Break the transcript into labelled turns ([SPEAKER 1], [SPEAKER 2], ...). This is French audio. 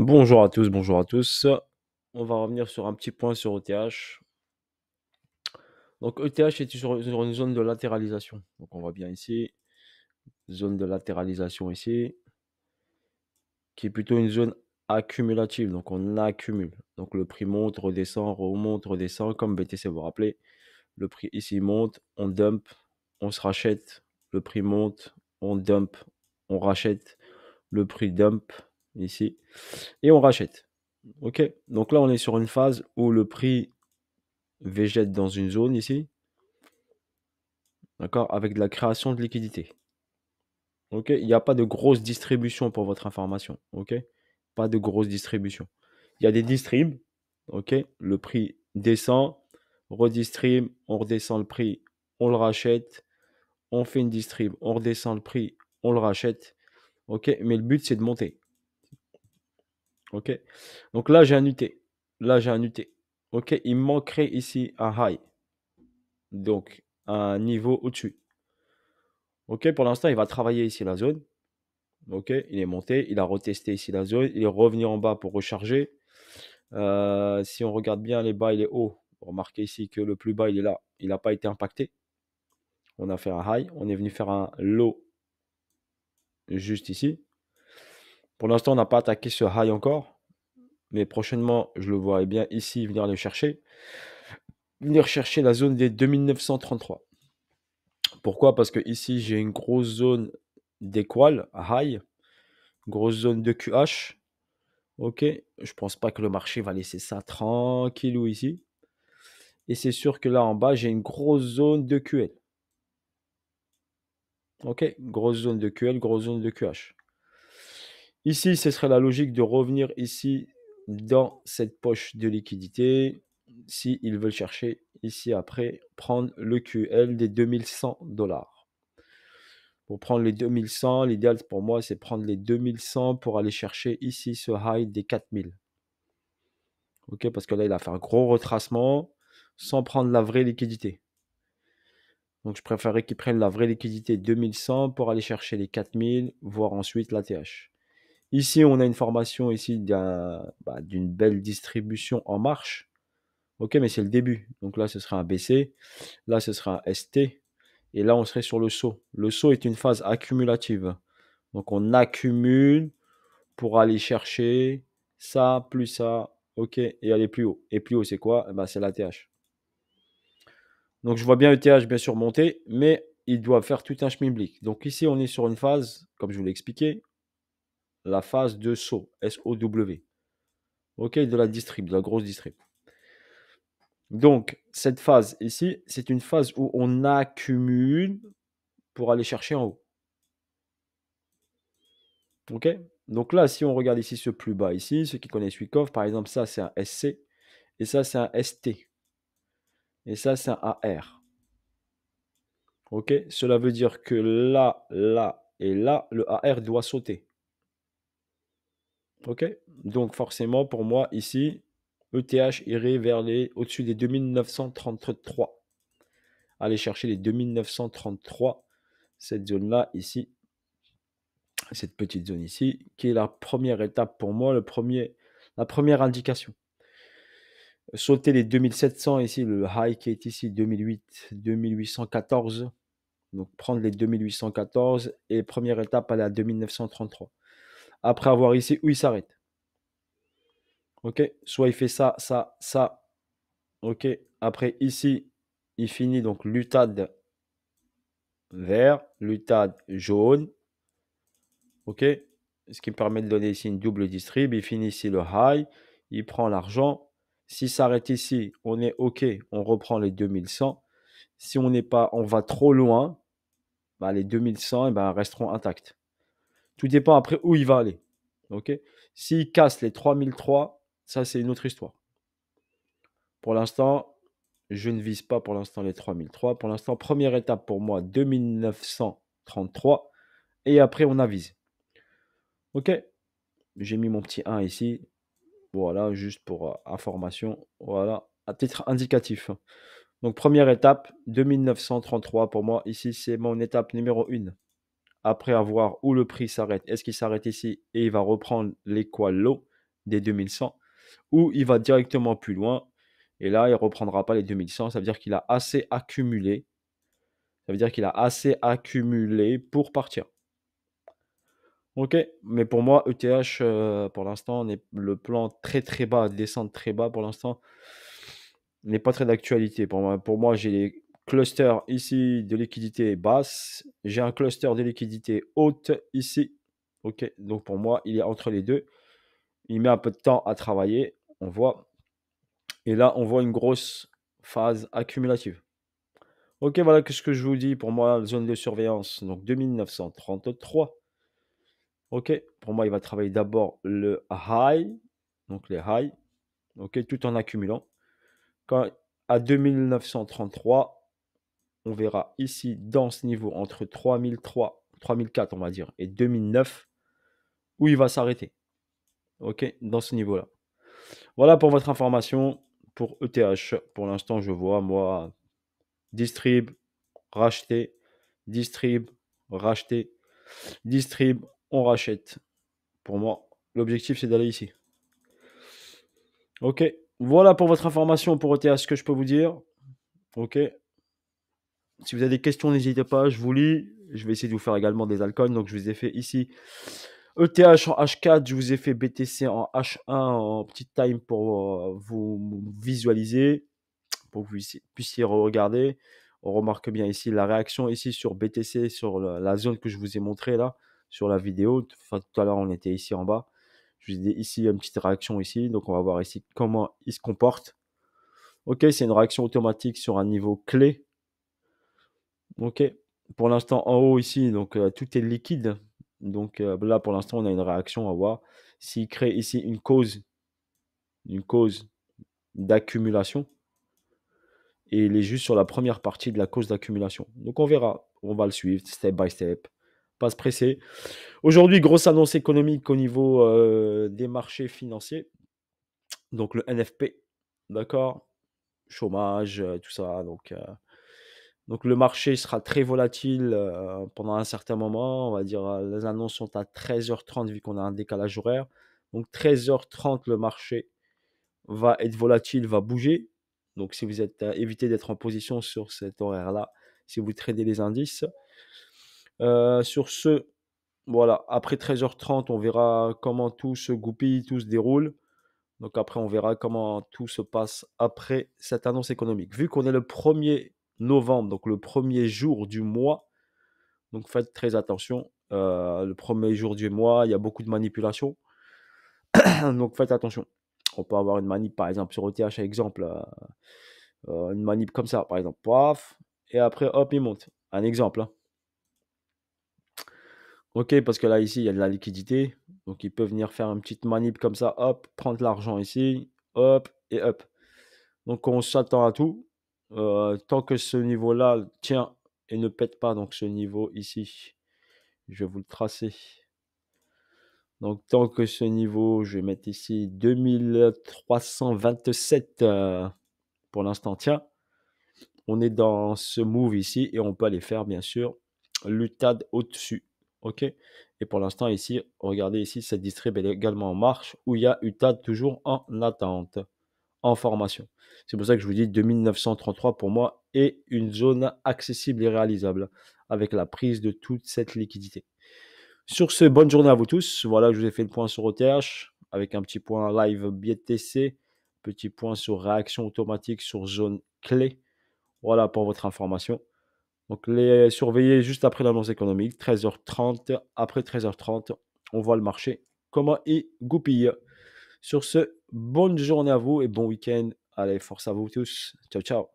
[SPEAKER 1] Bonjour à tous, bonjour à tous. On va revenir sur un petit point sur ETH. Donc ETH est sur, une zone de latéralisation. Donc on voit bien ici, zone de latéralisation ici, qui est plutôt une zone accumulative. Donc on accumule. Donc le prix monte, redescend, remonte, redescend. Comme BTC vous rappelez, le prix ici monte, on dump, on se rachète. Le prix monte, on dump, on rachète. Le prix dump, ici, et on rachète. Ok, donc là on est sur une phase où le prix végète dans une zone ici, d'accord, avec de la création de liquidité. Ok, il n'y a pas de grosse distribution pour votre information. Ok, pas de grosse distribution. Il y a des distribs, ok, le prix descend, redistrib, on redescend le prix, on le rachète, on fait une distrib, on redescend le prix, on le rachète. OK, mais le but c'est de monter. OK. Donc là, j'ai un UT. Là, j'ai un UT. OK. Il manquerait ici un high. Donc, un niveau au-dessus. OK. Pour l'instant, il va travailler ici la zone. OK. Il est monté. Il a retesté ici la zone. Il est revenu en bas pour recharger. Euh, si on regarde bien les bas et les hauts, remarquez ici que le plus bas, il est là. Il n'a pas été impacté. On a fait un high. On est venu faire un low juste ici. Pour l'instant, on n'a pas attaqué ce high encore, mais prochainement, je le vois bien ici venir le chercher. Venir chercher la zone des 2933. Pourquoi Parce que ici, j'ai une grosse zone d'équal, high, grosse zone de QH. Ok, je pense pas que le marché va laisser ça tranquille ou ici. Et c'est sûr que là en bas, j'ai une grosse zone de QL. Ok, grosse zone de QL, grosse zone de QH. Ici, ce serait la logique de revenir ici dans cette poche de liquidité s'ils veulent chercher ici après prendre le QL des 2100 dollars. Pour prendre les 2100, l'idéal pour moi c'est prendre les 2100 pour aller chercher ici ce high des 4000. Ok, parce que là il a fait un gros retracement sans prendre la vraie liquidité. Donc je préférerais qu'ils prennent la vraie liquidité 2100 pour aller chercher les 4000, voire ensuite la TH. Ici, on a une formation ici bah, d'une belle distribution en marche. Ok, mais c'est le début. Donc là, ce sera un BC. Là, ce sera un ST. Et là, on serait sur le saut. Le saut est une phase accumulative. Donc on accumule pour aller chercher ça, plus ça, ok, et aller plus haut. Et plus haut, c'est quoi eh ben, C'est l'ATH. Donc je vois bien TH bien sûr monter, mais il doit faire tout un chemin blic. Donc ici, on est sur une phase, comme je vous l'ai expliqué, la phase de saut, S-O-W. OK, de la distrib, de la grosse distrib. Donc, cette phase ici, c'est une phase où on accumule pour aller chercher en haut. OK Donc là, si on regarde ici ce plus bas ici, ceux qui connaissent Wyckoff, par exemple, ça c'est un SC, et ça c'est un ST, et ça c'est un AR. OK Cela veut dire que là, là et là, le AR doit sauter. OK Donc forcément, pour moi, ici, ETH irait vers les au-dessus des 2933. Allez chercher les 2933, cette zone-là ici, cette petite zone ici, qui est la première étape pour moi, le premier, la première indication. Sauter les 2700 ici, le high qui est ici, 2008, 2814. Donc prendre les 2814 et première étape aller à 2933 après avoir ici où il s'arrête. Ok Soit il fait ça, ça, ça. Ok Après ici, il finit donc l'utad vert, l'utad jaune. Ok Ce qui me permet de donner ici une double distrib. Il finit ici le high. Il prend l'argent. S'il s'arrête ici, on est OK. On reprend les 2100. Si on n'est pas, on va trop loin, bah, les 2100 et eh ben, resteront intacts. Tout dépend après où il va aller. Ok S'il casse les 3003, ça c'est une autre histoire. Pour l'instant, je ne vise pas pour l'instant les 3003. Pour l'instant, première étape pour moi, 2933. Et après, on avise. Ok J'ai mis mon petit 1 ici. Voilà, juste pour euh, information. Voilà, à titre indicatif. Donc, première étape, 2933 pour moi. Ici, c'est mon étape numéro 1 après avoir où le prix s'arrête. Est-ce qu'il s'arrête ici et il va reprendre les quoi l'eau des 2100 ou il va directement plus loin et là il reprendra pas les 2100. Ça veut dire qu'il a assez accumulé. Ça veut dire qu'il a assez accumulé pour partir. Ok, mais pour moi, ETH, euh, pour l'instant, le plan très très bas, descendre très bas pour l'instant, n'est pas très d'actualité. Pour moi, pour moi j'ai cluster ici de liquidité basse. J'ai un cluster de liquidité haute ici. Ok, donc pour moi, il est entre les deux. Il met un peu de temps à travailler, on voit. Et là, on voit une grosse phase accumulative. Ok, voilà ce que je vous dis. Pour moi, zone de surveillance, donc 2933. Ok, pour moi, il va travailler d'abord le high, donc les high ok, tout en accumulant. Quand à 2933, on verra ici dans ce niveau entre 3003, 3004 on va dire, et 2009, où il va s'arrêter. Ok, dans ce niveau-là. Voilà pour votre information pour ETH. Pour l'instant, je vois, moi, distrib, racheter, distrib, racheter, distrib, on rachète. Pour moi, l'objectif, c'est d'aller ici. Ok, voilà pour votre information pour ETH, ce que je peux vous dire. Ok, si vous avez des questions, n'hésitez pas, je vous lis. Je vais essayer de vous faire également des alcools. Donc, je vous ai fait ici ETH en H4, je vous ai fait BTC en H1 en petit time pour euh, vous visualiser, pour que vous puissiez regarder. On remarque bien ici la réaction ici sur BTC, sur la zone que je vous ai montrée là, sur la vidéo. tout à l'heure, on était ici en bas. Je vous ai dit ici une petite réaction ici. Donc, on va voir ici comment il se comporte. Ok, c'est une réaction automatique sur un niveau clé. Ok. Pour l'instant, en haut ici, donc euh, tout est liquide. Donc euh, là, pour l'instant, on a une réaction à voir. S'il crée ici une cause, une cause d'accumulation, et il est juste sur la première partie de la cause d'accumulation. Donc on verra, on va le suivre step by step. Pas se presser. Aujourd'hui, grosse annonce économique au niveau euh, des marchés financiers. Donc le NFP, d'accord Chômage, tout ça. Donc donc le marché sera très volatile euh, pendant un certain moment. On va dire euh, les annonces sont à 13h30 vu qu'on a un décalage horaire. Donc 13h30 le marché va être volatile, va bouger. Donc si vous êtes euh, évitez d'être en position sur cet horaire là, si vous tradez les indices. sur ce, voilà, après 13h30, on verra comment tout se goupille, tout se déroule. Donc après, on verra comment tout se passe après cette annonce économique. Vu qu'on est le premier novembre, donc le premier jour du mois. Donc faites très attention. Euh, le premier jour du mois, il y a beaucoup de manipulations, donc faites attention. On peut avoir une manip, par exemple, sur ETH, exemple, euh, euh, une manip comme ça, par exemple, paf, et après, hop, il monte. Un exemple. Hein. Ok, parce que là, ici, il y a de la liquidité. Donc, il peut venir faire une petite manip comme ça, hop, prendre l'argent ici, hop, et hop. Donc, on s'attend à tout. Euh, tant que ce niveau-là tient et ne pète pas, donc ce niveau ici, je vais vous le tracer. Donc tant que ce niveau, je vais mettre ici 2327 euh, pour l'instant, tiens. On est dans ce move ici et on peut aller faire bien sûr l'UTAD au-dessus. OK Et pour l'instant ici, regardez ici, cette distrib est également en marche où il y a UTAD toujours en attente en formation. C'est pour ça que je vous dis 2933 pour moi est une zone accessible et réalisable avec la prise de toute cette liquidité. Sur ce, bonne journée à vous tous. Voilà, je vous ai fait le point sur OTH avec un petit point live BTC, petit point sur réaction automatique sur zone clé. Voilà pour votre information. Donc les surveiller juste après l'annonce économique, 13h30. Après 13h30, on voit le marché. Comment il goupille. Sur ce, Bonne journée à vous et bon week-end. Allez, force à vous tous. Ciao, ciao.